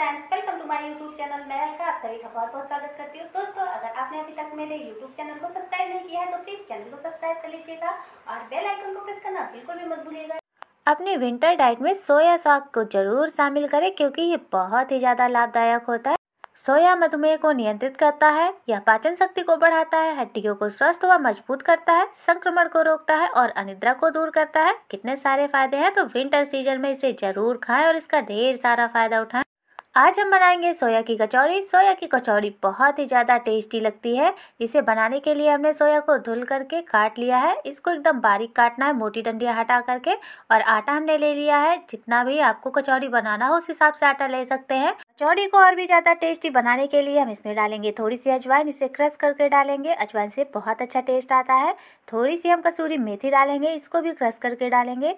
friends welcome to my YouTube channel मैं अलका आप सभी का बहुत बहुत स्वागत करती हूँ दोस्तों अगर आपने अभी तक मेरे यूट्यूब चैनल को सब्सक्राइब नहीं किया है तो प्लीज़ चैनल को सब्सक्राइब कर लीजिएगा और बेल आइकन को प्रेस करना बिल्कुल भी मत भूलिएगा अपने विंटर डाइट में सोया साग को जरूर शामिल करें क्योंकि ये बहुत ही ज़्यादा लाभदायक होता है सोया मधुमेह को नियंत्रित करता है यह पाचन शक्ति को बढ़ाता है हड्डियों को स्वस्थ व मजबूत करता है संक्रमण को रोकता है और अनिद्रा को दूर करता है कितने सारे फायदे हैं तो विंटर सीजन में इसे जरूर खाएं और इसका ढेर सारा फायदा उठाएं आज हम बनाएंगे सोया की कचौड़ी सोया की कचौड़ी बहुत ही ज़्यादा टेस्टी लगती है इसे बनाने के लिए हमने सोया को धुल करके काट लिया है इसको एकदम बारीक काटना है मोटी डंडियाँ हटा करके और आटा हमने ले लिया है जितना भी आपको कचौड़ी बनाना हो उस हिसाब से आटा ले सकते हैं कचौड़ी को और भी ज़्यादा टेस्टी बनाने के लिए हम इसमें डालेंगे थोड़ी सी अजवाइन इसे क्रश करके डालेंगे अजवाइन से बहुत अच्छा टेस्ट आता है थोड़ी सी हम कसूरी मेथी डालेंगे इसको भी क्रश करके डालेंगे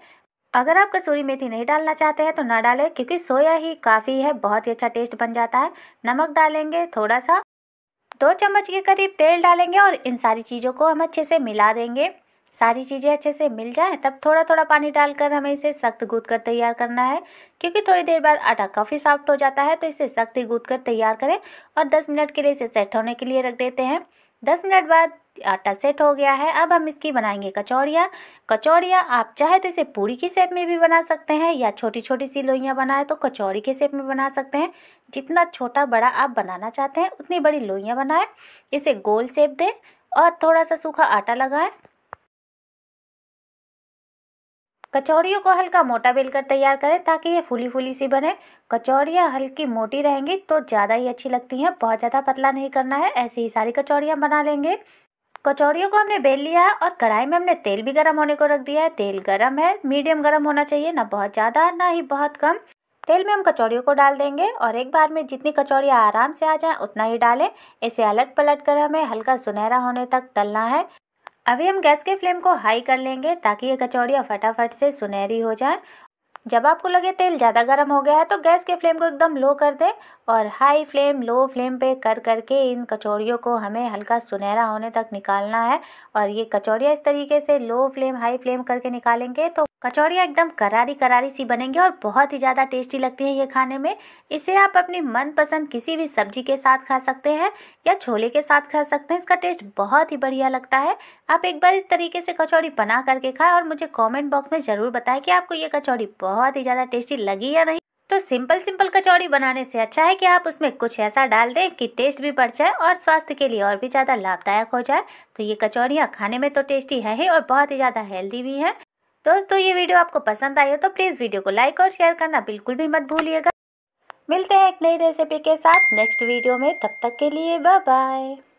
अगर आप कसूरी मेथी नहीं डालना चाहते हैं तो ना डालें क्योंकि सोया ही काफ़ी है बहुत ही अच्छा टेस्ट बन जाता है नमक डालेंगे थोड़ा सा दो चम्मच के करीब तेल डालेंगे और इन सारी चीज़ों को हम अच्छे से मिला देंगे सारी चीज़ें अच्छे से मिल जाए तब थोड़ा थोड़ा पानी डालकर हमें इसे सख्त गूद कर तैयार करना है क्योंकि थोड़ी देर बाद आटा काफ़ी सॉफ्ट हो जाता है तो इसे सख्त गूद कर तैयार करें और 10 मिनट के लिए इसे सेट होने के लिए रख देते हैं दस मिनट बाद आटा सेट हो गया है अब हम इसकी बनाएंगे कचौड़ियाँ कचौड़ियाँ आप चाहे तो इसे पूरी की शेप में भी बना सकते हैं या छोटी छोटी सी लोइयाँ बनाए तो कचौड़ी के शेप में बना सकते हैं जितना छोटा बड़ा आप बनाना चाहते हैं उतनी बड़ी लोइयाँ बनाएं इसे गोल शेप दें और थोड़ा सा सूखा आटा लगाएं कचौड़ियों को हल्का मोटा बेलकर तैयार करें ताकि ये फूली फूली सी बने कचौड़ियाँ हल्की मोटी रहेंगी तो ज़्यादा ही अच्छी लगती हैं बहुत ज़्यादा पतला नहीं करना है ऐसी ही सारी कचौड़ियाँ बना लेंगे कचौड़ियों को हमने बेल लिया है और कढ़ाई में हमने तेल भी गर्म होने को रख दिया है तेल गर्म है मीडियम गर्म होना चाहिए ना बहुत ज़्यादा ना ही बहुत कम तेल में हम कचौड़ियों को डाल देंगे और एक बार में जितनी कचौड़ियाँ आराम से आ जाएं उतना ही डालें इसे अलट पलट कर हमें हल्का सुनहरा होने तक तलना है अभी हम गैस के फ्लेम को हाई कर लेंगे ताकि ये कचौड़ियाँ फटाफट से सुनहरी हो जाए जब आपको लगे तेल ज़्यादा गर्म हो गया है तो गैस के फ्लेम को एकदम लो कर दें और हाई फ्लेम लो फ्लेम पे कर करके इन कचौड़ियों को हमें हल्का सुनहरा होने तक निकालना है और ये कचौड़ियाँ इस तरीके से लो फ्लेम हाई फ्लेम करके निकालेंगे तो कचौड़ियाँ एकदम करारी करारी सी बनेंगे और बहुत ही ज़्यादा टेस्टी लगती है ये खाने में इसे आप अपनी मनपसंद किसी भी सब्जी के साथ खा सकते हैं या छोले के साथ खा सकते हैं इसका टेस्ट बहुत ही बढ़िया लगता है आप एक बार इस तरीके से कचौड़ी बना करके खाएं और मुझे कमेंट बॉक्स में ज़रूर बताएं कि आपको ये कचौड़ी बहुत ही ज़्यादा टेस्टी लगी या नहीं तो सिंपल सिंपल कचौड़ी बनाने से अच्छा है कि आप उसमें कुछ ऐसा डाल दें कि टेस्ट भी बढ़ जाए और स्वास्थ्य के लिए और भी ज़्यादा लाभदायक हो जाए तो ये कचौड़ियाँ खाने में तो टेस्टी है ही और बहुत ही ज़्यादा हेल्दी भी हैं दोस्तों ये वीडियो आपको पसंद आई हो तो प्लीज़ वीडियो को लाइक और शेयर करना बिल्कुल भी मत भूलिएगा मिलते हैं एक नई रेसिपी के साथ नेक्स्ट वीडियो में तब तक के लिए बाय बाय